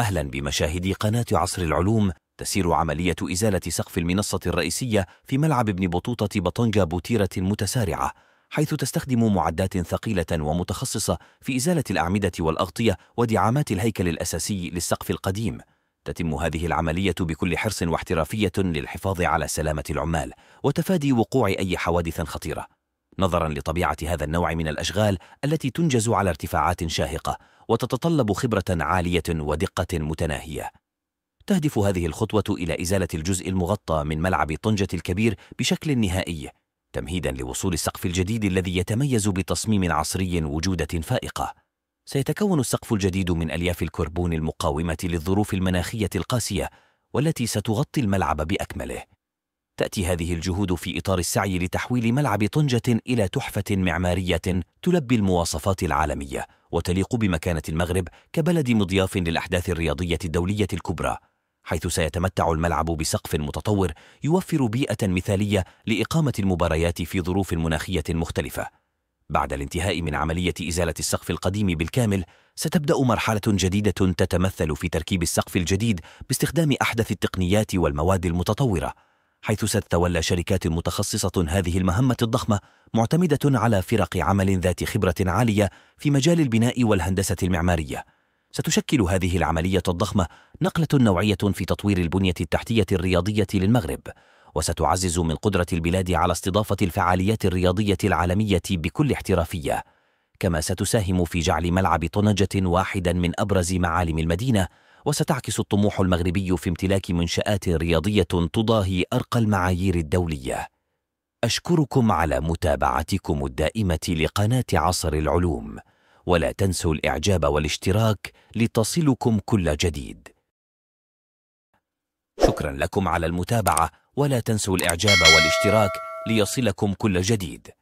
أهلا بمشاهدي قناة عصر العلوم تسير عملية إزالة سقف المنصة الرئيسية في ملعب ابن بطوطة بطنجة بوتيرة متسارعة حيث تستخدم معدات ثقيلة ومتخصصة في إزالة الأعمدة والأغطية ودعامات الهيكل الأساسي للسقف القديم تتم هذه العملية بكل حرص واحترافية للحفاظ على سلامة العمال وتفادي وقوع أي حوادث خطيرة نظرا لطبيعة هذا النوع من الأشغال التي تنجز على ارتفاعات شاهقة وتتطلب خبرة عالية ودقة متناهية تهدف هذه الخطوة إلى إزالة الجزء المغطى من ملعب طنجة الكبير بشكل نهائي تمهيدا لوصول السقف الجديد الذي يتميز بتصميم عصري وجودة فائقة سيتكون السقف الجديد من ألياف الكربون المقاومة للظروف المناخية القاسية والتي ستغطي الملعب بأكمله تأتي هذه الجهود في إطار السعي لتحويل ملعب طنجة إلى تحفة معمارية تلبي المواصفات العالمية وتليق بمكانة المغرب كبلد مضياف للأحداث الرياضية الدولية الكبرى حيث سيتمتع الملعب بسقف متطور يوفر بيئة مثالية لإقامة المباريات في ظروف مناخية مختلفة بعد الانتهاء من عملية إزالة السقف القديم بالكامل ستبدأ مرحلة جديدة تتمثل في تركيب السقف الجديد باستخدام أحدث التقنيات والمواد المتطورة حيث ستتولى شركات متخصصة هذه المهمة الضخمة معتمدة على فرق عمل ذات خبرة عالية في مجال البناء والهندسة المعمارية. ستشكل هذه العملية الضخمة نقلة نوعية في تطوير البنية التحتية الرياضية للمغرب، وستعزز من قدرة البلاد على استضافة الفعاليات الرياضية العالمية بكل احترافية، كما ستساهم في جعل ملعب طنجة واحدا من أبرز معالم المدينة وستعكس الطموح المغربي في امتلاك منشآت رياضية تضاهي أرقى المعايير الدولية أشكركم على متابعتكم الدائمة لقناة عصر العلوم ولا تنسوا الإعجاب والاشتراك لتصلكم كل جديد شكرا لكم على المتابعة ولا تنسوا الإعجاب والاشتراك ليصلكم كل جديد